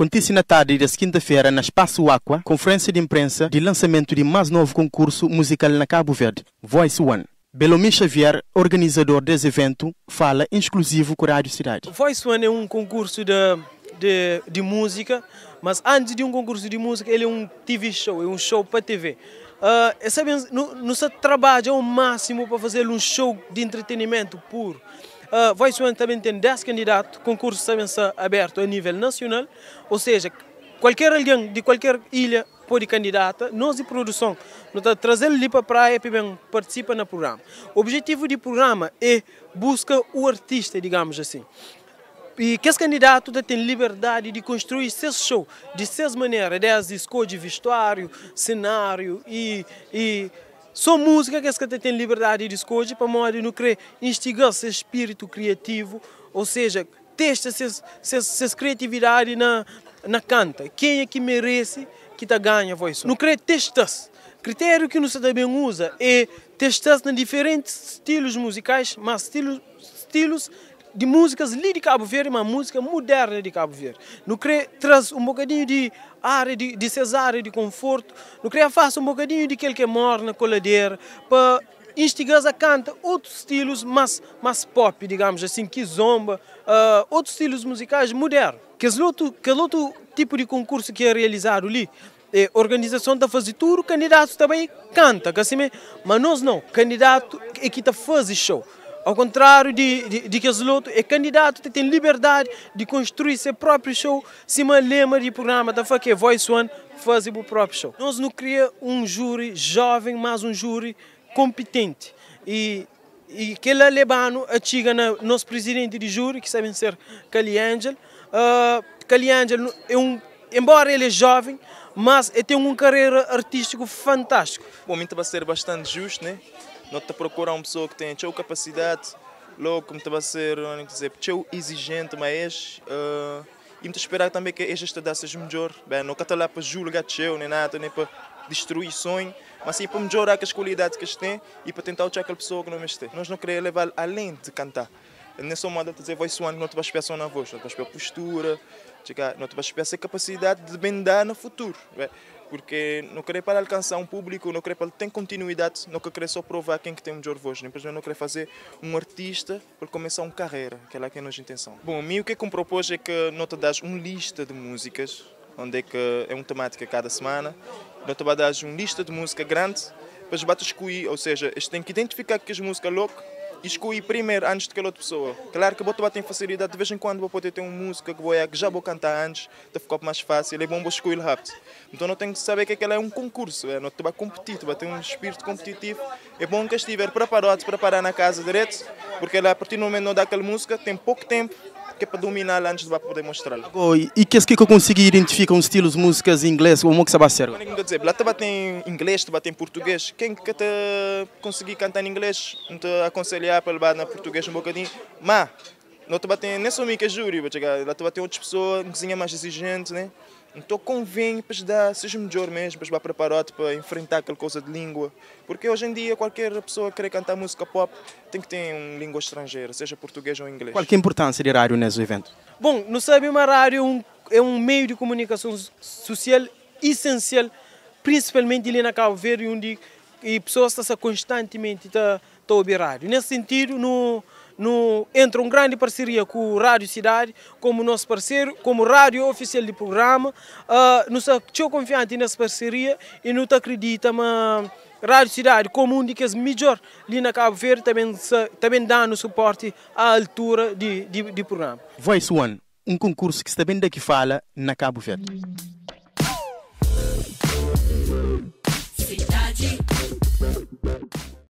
Acontece na tarde da quinta feira na Espaço Aqua, conferência de imprensa de lançamento de mais novo concurso musical na Cabo Verde, Voice One. Belomir Xavier, organizador desse evento, fala exclusivo com a Rádio Cidade. Voice One é um concurso de, de, de, música, mas antes de um concurso de música, ele é um TV show, é um show para TV. Uh, ah, é, sabem, no, nosso trabalho é o máximo para fazer um show de entretenimento puro. Eh, vai ser também tem 10 candidatos, concurso também está aberto a nível nacional, ou seja, qualquer alguém de qualquer ilha pode candidata, nós de produção, nós tá trazendo ali para a praia para participar no programa. O objetivo do programa é buscar o artista, digamos assim. E que esse candidato tem liberdade de construir seu show de seis maneiras, desde escolha de vestuário, cenário e, e só música que se tem liberdade de escolha para e não instiga instigar seu espírito criativo, ou seja, testa sua criatividade na, na canta. Quem é que merece que tá ganha voz? Não crer testas. Critério que não se também usa é testar em diferentes estilos musicais, mas estilos, estilos de músicas ali de Cabo Verde, uma música moderna de Cabo Verde. Não queria traz um bocadinho de área de, de cesar de conforto. Não queria fazer um bocadinho de aquele que é na coladeira, para instigar a canta outros estilos mais, mais pop, digamos assim, que zomba, uh, outros estilos musicais modernos. Que é outro, que é outro tipo de concurso que é realizado ali. É, organização da fazendo tudo, candidato também canta, assim, mas nós não, candidato é que está fazendo show. Ao contrário de, de, de é candidato que tem liberdade de construir seu próprio show, se lema de programa da é Voice One fazer o próprio show. Nós não criamos um júri jovem, mas um júri competente. E e que ele levano a chega nosso presidente de júri, que sabem ser Cali Angel. Uh, ah, Cali Angel é um embora ele é jovem, mas ele tem uma carreira artística fantástica. O momento vai ser bastante justo, né? Não te procurar uma pessoa que tenha a capacidade, logo como te vai ser, não é? dizer, teu exigente, mas uh, e me esperar também que esta te seja melhor. Bem, não está lá para julgar teu, nem nada, nem para destruir sonho, mas sim para melhorar as qualidades que eles tem e para tentar achar aquela pessoa que não me tem. Nós não queremos levar além de cantar nessa moda dizer vai suando não te vai esperar na voz, não te vai esperar postura, não te vai a capacidade de bendar no futuro. É? Porque não querer para alcançar um público, não querer para ter continuidade, não querer só provar quem que tem melhor voz, nem não querer fazer um artista para começar uma carreira, que é lá que é a nossa intenção. Bom, a mim o que é que me propôs é que não te das uma lista de músicas, onde é que é uma temática cada semana, não te dar uma lista de música grande, depois bates escolher, ou seja, eles têm que identificar que as músicas loucas escolhi primeiro antes de outra pessoa. Claro que vou ter facilidade, de vez em quando vou poder ter uma música que, vou, é, que já vou cantar antes, então ficar mais fácil, é bom vou escolher rápido. Então não tenho que saber que aquilo é um concurso, é, não vai competir, vai ter um espírito competitivo. É bom que estiver preparado, para parar na casa direto, porque a partir do momento não dá aquela música, tem pouco tempo que é para dominar antes de poder mostrar. Agora, e que é que eu consigo identificar os estilos músicas em inglês ou que sabe ser? Quando dizer, lá bate em inglês, bate em português. Quem que te conseguir cantar em inglês, não te aconselhar para levar na português um bocadinho, mas não te bate nem só mim que é júri, lá te batem outras pessoas, um cozinha mais exigente, né? Então convém para seja melhor mesmo, para preparado para enfrentar aquela coisa de língua. Porque hoje em dia qualquer pessoa que querer cantar música pop tem que ter uma língua estrangeira, seja português ou inglês. Qual é a importância de rádio nesse evento? Bom, no Sabe é Rádio é um meio de comunicação social essencial, principalmente ali na Cabo Verde, onde e pessoas estão constantemente tá, tá a ouvir rádio. Nesse sentido, no no, entra uma grande parceria com o Rádio Cidade, como nosso parceiro, como rádio oficial do programa. Uh, ah, nos estou confiante nessa parceria e não acredita, mas Rádio Cidade, como um dos melhores ali na Cabo Verde, também, também no suporte à altura de, de, de programa. Voice One, um concurso que está bem daqui fala na Cabo Verde. Cidade.